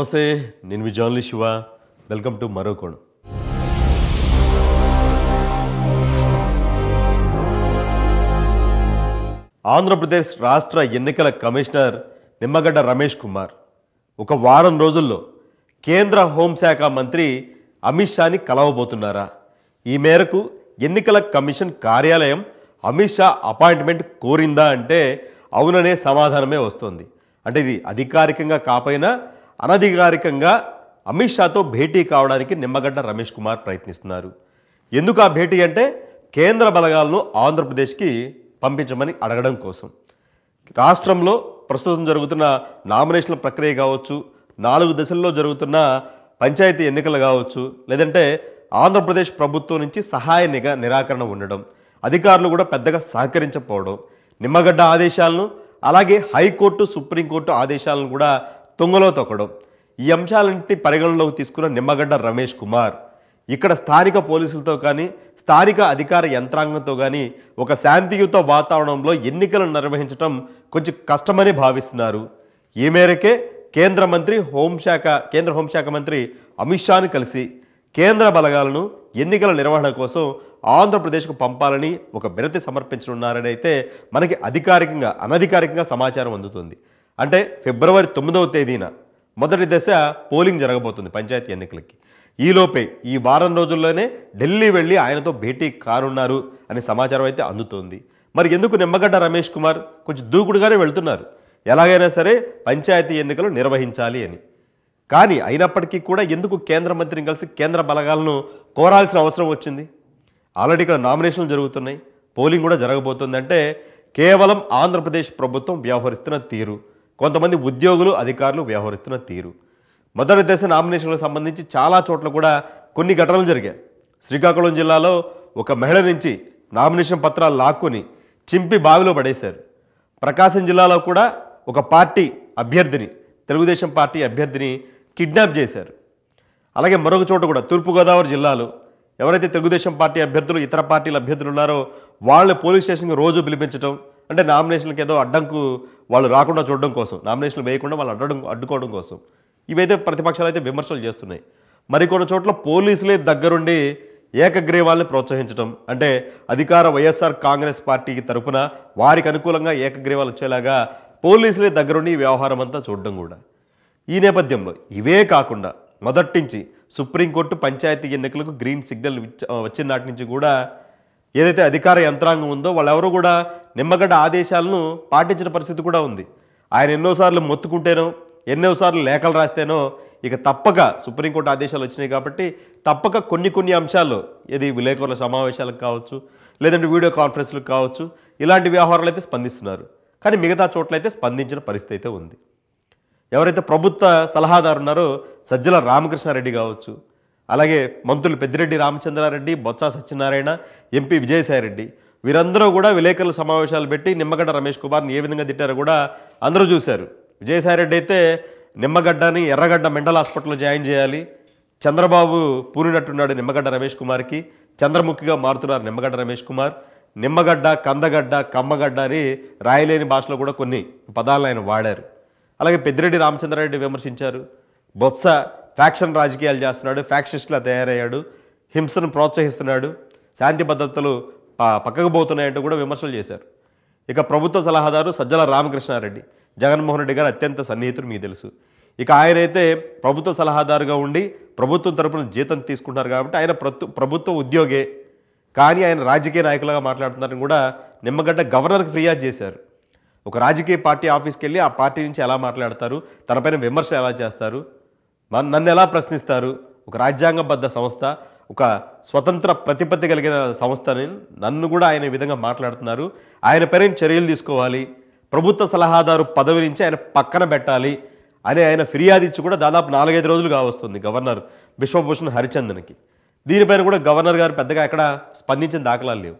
నమస్తే నేను మీ జర్నలిస్ట్ శివ వెల్కమ్ టు మరో కోణం ఆంధ్రప్రదేశ్ రాష్ట్ర ఎన్నికల కమిషనర్ నిమ్మగడ్డ రమేష్ కుమార్ ఒక వారం రోజుల్లో కేంద్ర హోంశాఖ మంత్రి అమిత్ షాని కలవబోతున్నారా ఈ మేరకు ఎన్నికల కమిషన్ కార్యాలయం అమిత్ షా అపాయింట్మెంట్ కోరిందా అంటే అవుననే సమాధానమే వస్తోంది అంటే ఇది అధికారికంగా కాపోయినా అనధికారికంగా అమిత్ షాతో భేటీ కావడానికి నిమ్మగడ్డ రమేష్ కుమార్ ప్రయత్నిస్తున్నారు ఎందుకు ఆ భేటీ అంటే కేంద్ర బలగాలను ఆంధ్రప్రదేశ్కి పంపించమని అడగడం కోసం రాష్ట్రంలో ప్రస్తుతం జరుగుతున్న నామినేషన్ల ప్రక్రియ కావచ్చు నాలుగు దశల్లో జరుగుతున్న పంచాయతీ ఎన్నికలు కావచ్చు లేదంటే ఆంధ్రప్రదేశ్ ప్రభుత్వం నుంచి సహాయ నిగా నిరాకరణ ఉండడం అధికారులు కూడా పెద్దగా సహకరించకపోవడం నిమ్మగడ్డ ఆదేశాలను అలాగే హైకోర్టు సుప్రీంకోర్టు ఆదేశాలను కూడా తుంగలో తొక్కడం ఈ అంశాలన్నింటినీ పరిగణలోకి తీసుకున్న నిమ్మగడ్డ రమేష్ కుమార్ ఇక్కడ స్థానిక పోలీసులతో కానీ స్థానిక అధికార యంత్రాంగంతో కానీ ఒక శాంతియుత వాతావరణంలో ఎన్నికలను నిర్వహించడం కొంచెం కష్టమని భావిస్తున్నారు ఈ మేరకే కేంద్ర మంత్రి హోంశాఖ కేంద్ర హోంశాఖ మంత్రి అమిత్ షాను కలిసి కేంద్ర బలగాలను ఎన్నికల నిర్వహణ కోసం ఆంధ్రప్రదేశ్కు పంపాలని ఒక బిరతి సమర్పించనున్నారని అయితే మనకి అధికారికంగా అనధికారికంగా సమాచారం అందుతుంది అంటే ఫిబ్రవరి తొమ్మిదవ తేదీన మొదటి దశ పోలింగ్ జరగబోతుంది పంచాయతీ ఎన్నికలకి ఈలోపే ఈ వారం రోజుల్లోనే ఢిల్లీ వెళ్ళి ఆయనతో భేటీ కానున్నారు అనే సమాచారం అయితే అందుతోంది మరి ఎందుకు నిమ్మగడ్డ రమేష్ కుమార్ కొంచెం దూకుడుగానే వెళ్తున్నారు ఎలాగైనా సరే పంచాయతీ ఎన్నికలు నిర్వహించాలి అని కానీ అయినప్పటికీ కూడా ఎందుకు కేంద్ర మంత్రిని కలిసి కేంద్ర బలగాలను కోరాల్సిన అవసరం వచ్చింది ఆల్రెడీ ఇక్కడ నామినేషన్లు జరుగుతున్నాయి పోలింగ్ కూడా జరగబోతుంది అంటే కేవలం ఆంధ్రప్రదేశ్ ప్రభుత్వం వ్యవహరిస్తున్న తీరు కొంతమంది ఉద్యోగులు అధికారులు వ్యవహరిస్తున్న తీరు మొదటి దశ నామినేషన్లకు సంబంధించి చాలా చోట్ల కూడా కొన్ని ఘటనలు జరిగాయి శ్రీకాకుళం జిల్లాలో ఒక మహిళ నుంచి నామినేషన్ పత్రాలు లాక్కుని చింపి బావిలో పడేశారు ప్రకాశం జిల్లాలో కూడా ఒక పార్టీ అభ్యర్థిని తెలుగుదేశం పార్టీ అభ్యర్థిని కిడ్నాప్ చేశారు అలాగే మరొక చోట కూడా తూర్పుగోదావరి జిల్లాలో ఎవరైతే తెలుగుదేశం పార్టీ అభ్యర్థులు ఇతర పార్టీల అభ్యర్థులు ఉన్నారో వాళ్ళని పోలీస్ స్టేషన్కి రోజు పిలిపించడం అంటే నామినేషన్లకు ఏదో అడ్డంకు వాళ్ళు రాకుండా చూడడం కోసం నామినేషన్లు వేయకుండా వాళ్ళు అడ్డడం అడ్డుకోవడం కోసం ఇవైతే ప్రతిపక్షాలు అయితే విమర్శలు చేస్తున్నాయి మరికొన్ని చోట్ల పోలీసులే దగ్గరుండి ఏకగ్రీవాల్ని ప్రోత్సహించడం అంటే అధికార వైఎస్ఆర్ కాంగ్రెస్ పార్టీకి తరపున వారికి అనుకూలంగా ఏకగ్రీవాలు వచ్చేలాగా పోలీసులే దగ్గరుండి ఈ వ్యవహారం అంతా చూడడం కూడా ఈ నేపథ్యంలో ఇవే కాకుండా మొదటి నుంచి సుప్రీంకోర్టు పంచాయతీ ఎన్నికలకు గ్రీన్ సిగ్నల్ వచ్చిన నాటి నుంచి కూడా ఏదైతే అధికార యంత్రాంగం ఉందో వాళ్ళెవరూ కూడా నిమ్మగడ్డ ఆదేశాలను పాటించిన పరిస్థితి కూడా ఉంది ఆయన ఎన్నోసార్లు మొత్తుకుంటేనో ఎన్నోసార్లు లేఖలు రాస్తేనో ఇక తప్పక సుప్రీంకోర్టు ఆదేశాలు వచ్చినాయి కాబట్టి తప్పక కొన్ని కొన్ని అంశాలు ఏది విలేకరుల సమావేశాలకు కావచ్చు లేదంటే వీడియో కాన్ఫరెన్స్లకు కావచ్చు ఇలాంటి వ్యవహారాలు అయితే స్పందిస్తున్నారు కానీ మిగతా చోట్లయితే స్పందించిన పరిస్థితి అయితే ఉంది ఎవరైతే ప్రభుత్వ సలహాదారున్నారో సజ్జల రామకృష్ణారెడ్డి కావచ్చు అలాగే మంత్రులు పెద్దిరెడ్డి రామచంద్రారెడ్డి బొత్స సత్యనారాయణ ఎంపీ విజయసాయిరెడ్డి వీరందరూ కూడా విలేకరుల సమావేశాలు పెట్టి నిమ్మగడ్డ రమేష్ కుమార్ని ఏ విధంగా తిట్టారో కూడా అందరూ చూశారు విజయసాయిరెడ్డి అయితే నిమ్మగడ్డని ఎర్రగడ్డ మెండల్ హాస్పిటల్లో జాయిన్ చేయాలి చంద్రబాబు పూనినట్టున్నాడు నిమ్మగడ్డ రమేష్ కుమార్కి చంద్రముఖిగా మారుతున్నారు నిమ్మగడ్డ రమేష్ కుమార్ నిమ్మగడ్డ కందగడ్డ కమ్మగడ్డ అని రాయలేని భాషలో కూడా కొన్ని పదాలను ఆయన వాడారు అలాగే పెద్దిరెడ్డి రామచంద్రారెడ్డి విమర్శించారు బొత్స ఫ్యాక్షన్ రాజకీయాలు చేస్తున్నాడు ఫ్యాక్షనిస్ట్లా తయారయ్యాడు హింసను ప్రోత్సహిస్తున్నాడు శాంతి భద్రతలు పక్కకు పోతున్నాయంటూ కూడా విమర్శలు చేశారు ఇక ప్రభుత్వ సలహాదారు సజ్జల రామకృష్ణారెడ్డి జగన్మోహన్ రెడ్డి గారు అత్యంత సన్నిహితుడు మీకు తెలుసు ఇక ఆయనైతే ప్రభుత్వ సలహాదారుగా ఉండి ప్రభుత్వం తరపున జీతం తీసుకుంటారు కాబట్టి ఆయన ప్రభుత్వ ఉద్యోగే కానీ ఆయన రాజకీయ నాయకులుగా మాట్లాడుతున్నారని కూడా నిమ్మగడ్డ గవర్నర్కి ఫిర్యాదు చేశారు ఒక రాజకీయ పార్టీ ఆఫీస్కి వెళ్ళి ఆ పార్టీ నుంచి ఎలా మాట్లాడతారు తనపైన విమర్శ ఎలా చేస్తారు నన్ను ఎలా ప్రశ్నిస్తారు ఒక రాజ్యాంగబద్ధ సంస్థ ఒక స్వతంత్ర ప్రతిపత్తి కలిగిన సంస్థని నన్ను కూడా ఆయన విధంగా మాట్లాడుతున్నారు ఆయన పైన చర్యలు తీసుకోవాలి ప్రభుత్వ సలహాదారు పదవి నుంచి ఆయన పక్కన పెట్టాలి అని ఆయన ఫిర్యాదు ఇచ్చి కూడా దాదాపు నాలుగైదు రోజులు కావస్తుంది గవర్నర్ విశ్వభూషణ్ హరిచందన్కి దీనిపైన కూడా గవర్నర్ గారు పెద్దగా ఎక్కడ స్పందించిన దాఖలాలు లేవు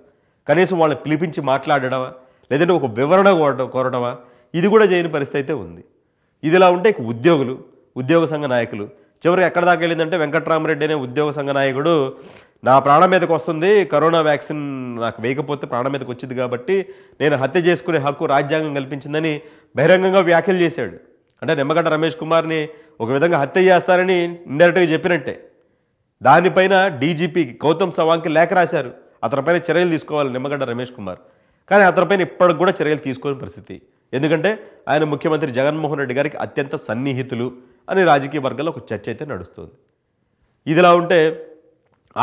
కనీసం వాళ్ళని పిలిపించి మాట్లాడడమా లేదంటే ఒక వివరణ కోరడమా ఇది కూడా చేయని పరిస్థితి అయితే ఉంది ఇదిలా ఉంటే ఉద్యోగులు ఉద్యోగ సంఘ నాయకులు చివరికి ఎక్కడ దాకా వెళ్ళిందంటే వెంకట్రామరెడ్డి అనే ఉద్యోగ సంఘ నాయకుడు నా ప్రాణం మీదకి వస్తుంది కరోనా వ్యాక్సిన్ నాకు వేయకపోతే ప్రాణం మీదకి వచ్చింది కాబట్టి నేను హత్య చేసుకునే హక్కు రాజ్యాంగం కల్పించిందని బహిరంగంగా వ్యాఖ్యలు చేశాడు అంటే నిమ్మగడ్డ రమేష్ కుమార్ని ఒక విధంగా హత్య చేస్తారని ఇండైరెక్ట్గా చెప్పినట్టే దానిపైన డీజీపీ గౌతమ్ సవాంగ్కి లేఖ రాశారు అతనిపైన చర్యలు తీసుకోవాలి నిమ్మగడ్డ రమేష్ కుమార్ కానీ అతనిపైన ఇప్పటికి కూడా చర్యలు తీసుకోని పరిస్థితి ఎందుకంటే ఆయన ముఖ్యమంత్రి జగన్మోహన్ రెడ్డి గారికి అత్యంత సన్నిహితులు అని రాజకీయ వర్గాల్లో ఒక చర్చ అయితే నడుస్తుంది ఇదిలా ఉంటే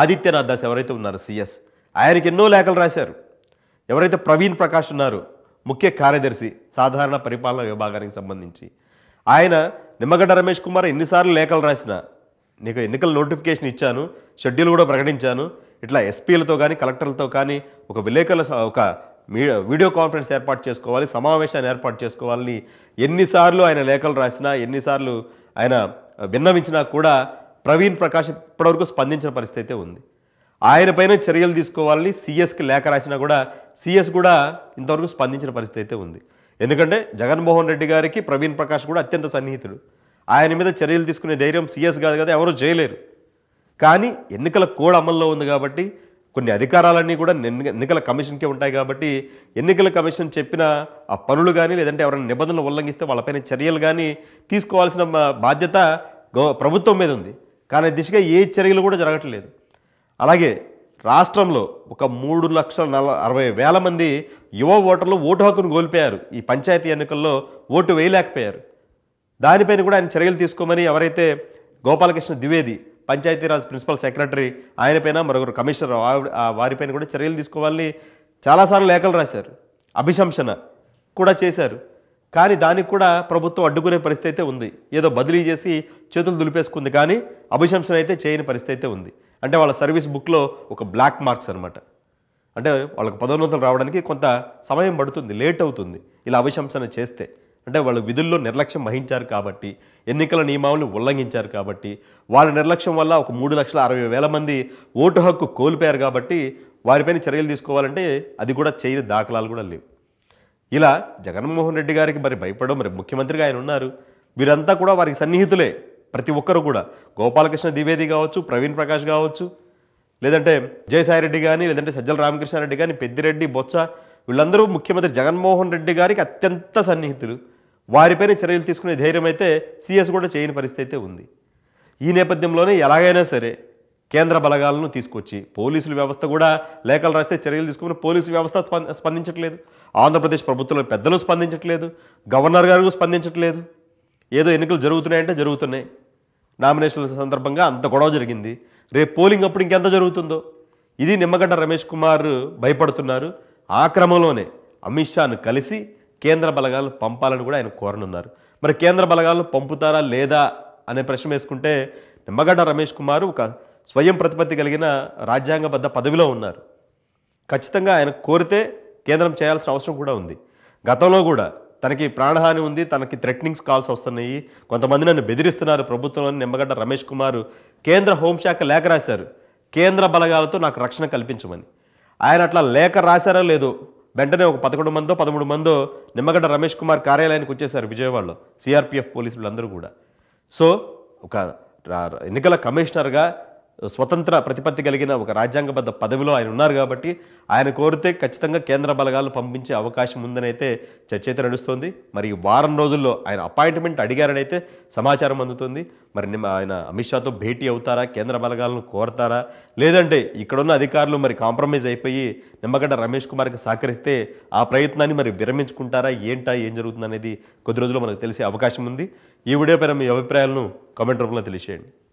ఆదిత్యనాథ్ దాస్ ఎవరైతే ఉన్నారో సిఎస్ ఆయనకి ఎన్నో లేఖలు రాశారు ఎవరైతే ప్రవీణ్ ప్రకాష్ ఉన్నారు ముఖ్య కార్యదర్శి సాధారణ పరిపాలన విభాగానికి సంబంధించి ఆయన నిమ్మగడ్డ రమేష్ కుమార్ ఎన్నిసార్లు లేఖలు రాసిన నీకు ఎన్నికల నోటిఫికేషన్ ఇచ్చాను షెడ్యూల్ కూడా ప్రకటించాను ఇట్లా ఎస్పీలతో కానీ కలెక్టర్లతో కానీ ఒక విలేకరుల ఒక వీడియో కాన్ఫరెన్స్ ఏర్పాటు చేసుకోవాలి సమావేశాన్ని ఏర్పాటు చేసుకోవాలని ఎన్నిసార్లు ఆయన లేఖలు రాసినా ఎన్నిసార్లు ఆయన విన్నవించినా కూడా ప్రవీణ్ ప్రకాష్ ఇప్పటివరకు స్పందించిన పరిస్థితి అయితే ఉంది ఆయనపైన చర్యలు తీసుకోవాలని సిఎస్కి లేఖ రాసినా కూడా సిఎస్ కూడా ఇంతవరకు స్పందించిన పరిస్థితి అయితే ఉంది ఎందుకంటే జగన్మోహన్ రెడ్డి గారికి ప్రవీణ్ ప్రకాష్ కూడా అత్యంత సన్నిహితుడు ఆయన మీద చర్యలు తీసుకునే ధైర్యం సిఎస్ కాదు కదా ఎవరూ చేయలేరు కానీ ఎన్నికల కోడ్ అమల్లో ఉంది కాబట్టి కొన్ని అధికారాలన్నీ కూడా ఎన్నికల కమిషన్కే ఉంటాయి కాబట్టి ఎన్నికల కమిషన్ చెప్పిన ఆ పనులు కానీ లేదంటే ఎవరైనా నిబంధనలు ఉల్లంఘిస్తే వాళ్ళపైన చర్యలు కానీ తీసుకోవాల్సిన బాధ్యత ప్రభుత్వం మీద ఉంది కానీ దిశగా ఏ చర్యలు కూడా జరగట్లేదు అలాగే రాష్ట్రంలో ఒక మూడు లక్షల నల అరవై వేల మంది యువ ఓటర్లు ఓటు హక్కును కోల్పోయారు ఈ పంచాయతీ ఎన్నికల్లో ఓటు వేయలేకపోయారు దానిపైన కూడా ఆయన చర్యలు తీసుకోమని ఎవరైతే గోపాలకృష్ణ ద్వివేది పంచాయతీరాజ్ ప్రిన్సిపల్ సెక్రటరీ ఆయనపైన మరొకరు కమిషనర్ వారిపైన కూడా చర్యలు తీసుకోవాలని చాలాసార్లు లేఖలు రాశారు అభిశంసన కూడా చేశారు కానీ దానికి కూడా ప్రభుత్వం అడ్డుకునే పరిస్థితి అయితే ఉంది ఏదో బదిలీ చేసి చేతులు దులిపేసుకుంది కానీ అభిశంసన అయితే చేయని పరిస్థితి అయితే ఉంది అంటే వాళ్ళ సర్వీస్ బుక్లో ఒక బ్లాక్ మార్క్స్ అనమాట అంటే వాళ్ళకి పదోన్నతులు రావడానికి కొంత సమయం పడుతుంది లేట్ అవుతుంది ఇలా అభిశంసన చేస్తే అంటే వాళ్ళు విధుల్లో నిర్లక్ష్యం వహించారు కాబట్టి ఎన్నికల నియమావళిని ఉల్లంఘించారు కాబట్టి వాళ్ళ నిర్లక్ష్యం వల్ల ఒక మూడు లక్షల అరవై వేల మంది ఓటు హక్కు కోల్పోయారు కాబట్టి వారిపైన చర్యలు తీసుకోవాలంటే అది కూడా చేయని దాఖలాలు కూడా లేవు ఇలా జగన్మోహన్ రెడ్డి గారికి మరి భయపడడం మరి ముఖ్యమంత్రిగా ఆయన ఉన్నారు వీరంతా కూడా వారికి సన్నిహితులే ప్రతి ఒక్కరు కూడా గోపాలకృష్ణ ద్వివేది కావచ్చు ప్రవీణ్ ప్రకాష్ కావచ్చు లేదంటే రెడ్డి కానీ లేదంటే సజ్జల రామకృష్ణారెడ్డి కానీ పెద్దిరెడ్డి బొత్స వీళ్ళందరూ ముఖ్యమంత్రి జగన్మోహన్ రెడ్డి గారికి అత్యంత సన్నిహితులు వారిపైన చర్యలు తీసుకునే ధైర్యం అయితే సీఎస్ కూడా చేయని పరిస్థితి అయితే ఉంది ఈ నేపథ్యంలోనే ఎలాగైనా సరే కేంద్ర బలగాలను తీసుకొచ్చి పోలీసుల వ్యవస్థ కూడా లేఖలు రాస్తే చర్యలు తీసుకుని పోలీసు వ్యవస్థ స్పందించట్లేదు ఆంధ్రప్రదేశ్ ప్రభుత్వంలో పెద్దలు స్పందించట్లేదు గవర్నర్ గారు స్పందించట్లేదు ఏదో ఎన్నికలు జరుగుతున్నాయంటే జరుగుతున్నాయి నామినేషన్ల సందర్భంగా అంత గొడవ జరిగింది రేపు పోలింగ్ అప్పుడు ఇంకెంత జరుగుతుందో ఇది నిమ్మగడ్డ రమేష్ కుమార్ భయపడుతున్నారు ఆ క్రమంలోనే అమిత్ షాను కలిసి కేంద్ర బలగాలను పంపాలని కూడా ఆయన కోరనున్నారు మరి కేంద్ర బలగాలను పంపుతారా లేదా అనే ప్రశ్న వేసుకుంటే నిమ్మగడ్డ రమేష్ కుమార్ ఒక స్వయం ప్రతిపత్తి కలిగిన రాజ్యాంగబద్ధ పదవిలో ఉన్నారు ఖచ్చితంగా ఆయన కోరితే కేంద్రం చేయాల్సిన అవసరం కూడా ఉంది గతంలో కూడా తనకి ప్రాణహాని ఉంది తనకి థ్రెట్నింగ్స్ కాల్స్ వస్తున్నాయి కొంతమంది నన్ను బెదిరిస్తున్నారు ప్రభుత్వంలోని నిమ్మగడ్డ రమేష్ కుమార్ కేంద్ర హోంశాఖ లేఖ రాశారు కేంద్ర బలగాలతో నాకు రక్షణ కల్పించమని ఆయన అట్లా లేఖ రాశారా లేదో వెంటనే ఒక పదకొండు మందో పదమూడు మందో నిమ్మగడ్డ రమేష్ కుమార్ కార్యాలయానికి వచ్చేశారు విజయవాడలో సిఆర్పిఎఫ్ పోలీసులందరూ కూడా సో ఒక ఎన్నికల కమిషనర్గా స్వతంత్ర ప్రతిపత్తి కలిగిన ఒక రాజ్యాంగబద్ధ పదవిలో ఆయన ఉన్నారు కాబట్టి ఆయన కోరితే ఖచ్చితంగా కేంద్ర బలగాలను పంపించే అవకాశం ఉందని అయితే చర్చ అయితే నడుస్తోంది మరి వారం రోజుల్లో ఆయన అపాయింట్మెంట్ అడిగారని అయితే సమాచారం అందుతుంది మరి ఆయన అమిత్ షాతో భేటీ అవుతారా కేంద్ర బలగాలను కోరతారా లేదంటే ఇక్కడున్న అధికారులు మరి కాంప్రమైజ్ అయిపోయి నిమ్మగడ్డ రమేష్ కుమార్కి సహకరిస్తే ఆ ప్రయత్నాన్ని మరి విరమించుకుంటారా ఏంటా ఏం జరుగుతుంది అనేది కొద్ది రోజుల్లో మనకు తెలిసే అవకాశం ఉంది ఈ వీడియో మీ అభిప్రాయాలను కామెంట్ రూపంలో తెలియజేయండి